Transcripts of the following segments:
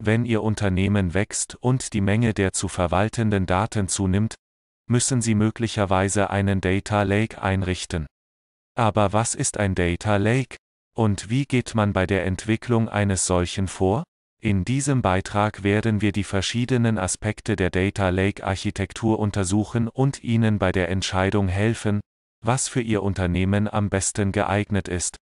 Wenn Ihr Unternehmen wächst und die Menge der zu verwaltenden Daten zunimmt, müssen Sie möglicherweise einen Data Lake einrichten. Aber was ist ein Data Lake? Und wie geht man bei der Entwicklung eines solchen vor? In diesem Beitrag werden wir die verschiedenen Aspekte der Data Lake Architektur untersuchen und Ihnen bei der Entscheidung helfen, was für Ihr Unternehmen am besten geeignet ist.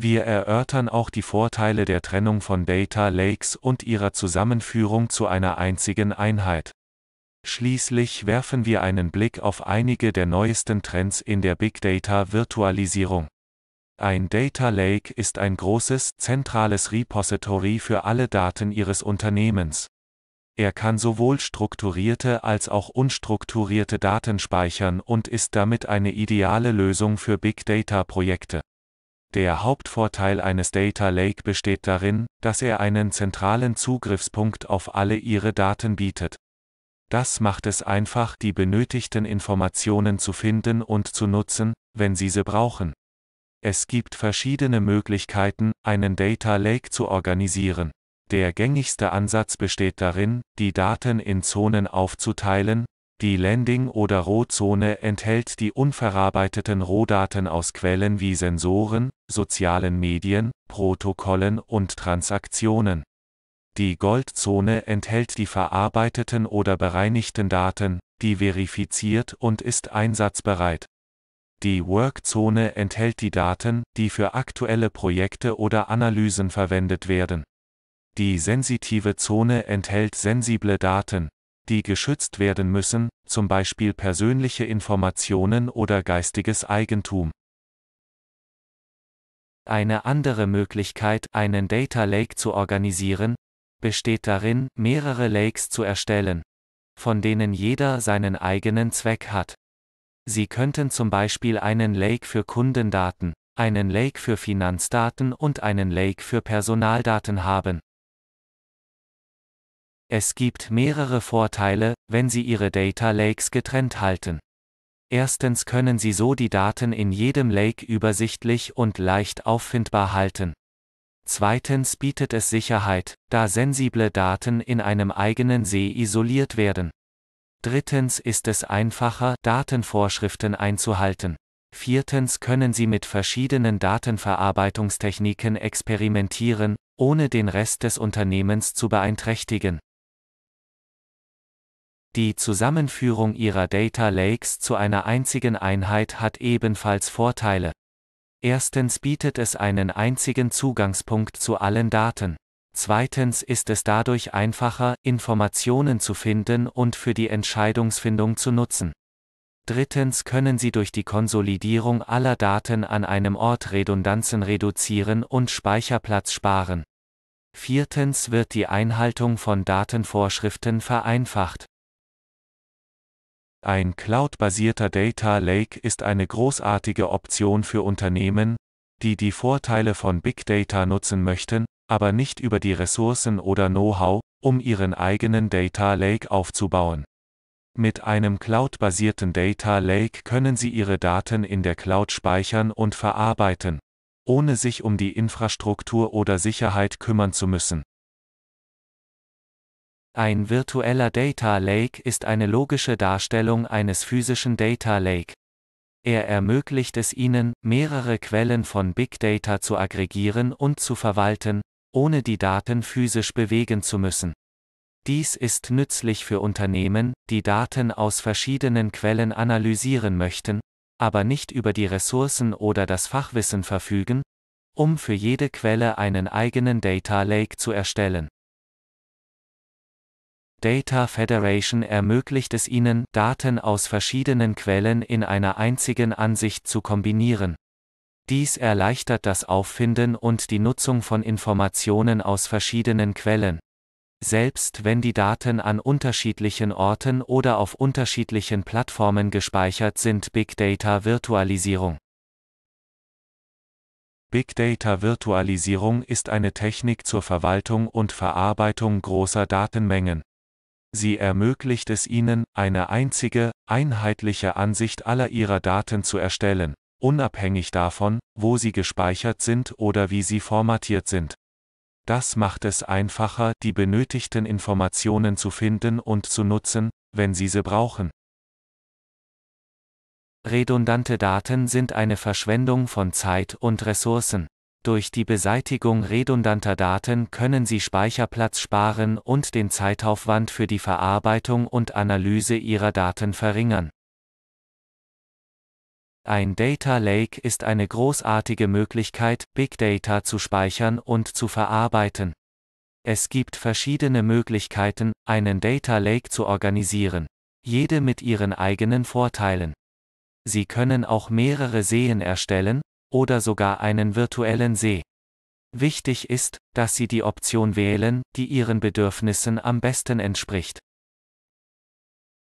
Wir erörtern auch die Vorteile der Trennung von Data Lakes und ihrer Zusammenführung zu einer einzigen Einheit. Schließlich werfen wir einen Blick auf einige der neuesten Trends in der Big Data Virtualisierung. Ein Data Lake ist ein großes, zentrales Repository für alle Daten Ihres Unternehmens. Er kann sowohl strukturierte als auch unstrukturierte Daten speichern und ist damit eine ideale Lösung für Big Data Projekte. Der Hauptvorteil eines Data Lake besteht darin, dass er einen zentralen Zugriffspunkt auf alle Ihre Daten bietet. Das macht es einfach, die benötigten Informationen zu finden und zu nutzen, wenn Sie sie brauchen. Es gibt verschiedene Möglichkeiten, einen Data Lake zu organisieren. Der gängigste Ansatz besteht darin, die Daten in Zonen aufzuteilen, die Landing- oder Rohzone enthält die unverarbeiteten Rohdaten aus Quellen wie Sensoren, sozialen Medien, Protokollen und Transaktionen. Die Goldzone enthält die verarbeiteten oder bereinigten Daten, die verifiziert und ist einsatzbereit. Die Workzone enthält die Daten, die für aktuelle Projekte oder Analysen verwendet werden. Die sensitive Zone enthält sensible Daten, die geschützt werden müssen, zum Beispiel persönliche Informationen oder geistiges Eigentum. Eine andere Möglichkeit, einen Data Lake zu organisieren, besteht darin, mehrere Lakes zu erstellen, von denen jeder seinen eigenen Zweck hat. Sie könnten zum Beispiel einen Lake für Kundendaten, einen Lake für Finanzdaten und einen Lake für Personaldaten haben. Es gibt mehrere Vorteile, wenn Sie Ihre Data Lakes getrennt halten. Erstens können Sie so die Daten in jedem Lake übersichtlich und leicht auffindbar halten. Zweitens bietet es Sicherheit, da sensible Daten in einem eigenen See isoliert werden. Drittens ist es einfacher, Datenvorschriften einzuhalten. Viertens können Sie mit verschiedenen Datenverarbeitungstechniken experimentieren, ohne den Rest des Unternehmens zu beeinträchtigen. Die Zusammenführung ihrer Data Lakes zu einer einzigen Einheit hat ebenfalls Vorteile. Erstens bietet es einen einzigen Zugangspunkt zu allen Daten. Zweitens ist es dadurch einfacher, Informationen zu finden und für die Entscheidungsfindung zu nutzen. Drittens können Sie durch die Konsolidierung aller Daten an einem Ort Redundanzen reduzieren und Speicherplatz sparen. Viertens wird die Einhaltung von Datenvorschriften vereinfacht. Ein cloudbasierter Data Lake ist eine großartige Option für Unternehmen, die die Vorteile von Big Data nutzen möchten, aber nicht über die Ressourcen oder Know-how, um ihren eigenen Data Lake aufzubauen. Mit einem cloudbasierten Data Lake können Sie Ihre Daten in der Cloud speichern und verarbeiten, ohne sich um die Infrastruktur oder Sicherheit kümmern zu müssen. Ein virtueller Data Lake ist eine logische Darstellung eines physischen Data Lake. Er ermöglicht es Ihnen, mehrere Quellen von Big Data zu aggregieren und zu verwalten, ohne die Daten physisch bewegen zu müssen. Dies ist nützlich für Unternehmen, die Daten aus verschiedenen Quellen analysieren möchten, aber nicht über die Ressourcen oder das Fachwissen verfügen, um für jede Quelle einen eigenen Data Lake zu erstellen. Data Federation ermöglicht es ihnen, Daten aus verschiedenen Quellen in einer einzigen Ansicht zu kombinieren. Dies erleichtert das Auffinden und die Nutzung von Informationen aus verschiedenen Quellen. Selbst wenn die Daten an unterschiedlichen Orten oder auf unterschiedlichen Plattformen gespeichert sind, Big Data Virtualisierung. Big Data Virtualisierung ist eine Technik zur Verwaltung und Verarbeitung großer Datenmengen. Sie ermöglicht es Ihnen, eine einzige, einheitliche Ansicht aller Ihrer Daten zu erstellen, unabhängig davon, wo sie gespeichert sind oder wie sie formatiert sind. Das macht es einfacher, die benötigten Informationen zu finden und zu nutzen, wenn Sie sie brauchen. Redundante Daten sind eine Verschwendung von Zeit und Ressourcen. Durch die Beseitigung redundanter Daten können Sie Speicherplatz sparen und den Zeitaufwand für die Verarbeitung und Analyse Ihrer Daten verringern. Ein Data Lake ist eine großartige Möglichkeit, Big Data zu speichern und zu verarbeiten. Es gibt verschiedene Möglichkeiten, einen Data Lake zu organisieren, jede mit ihren eigenen Vorteilen. Sie können auch mehrere Seen erstellen, oder sogar einen virtuellen See. Wichtig ist, dass Sie die Option wählen, die Ihren Bedürfnissen am besten entspricht.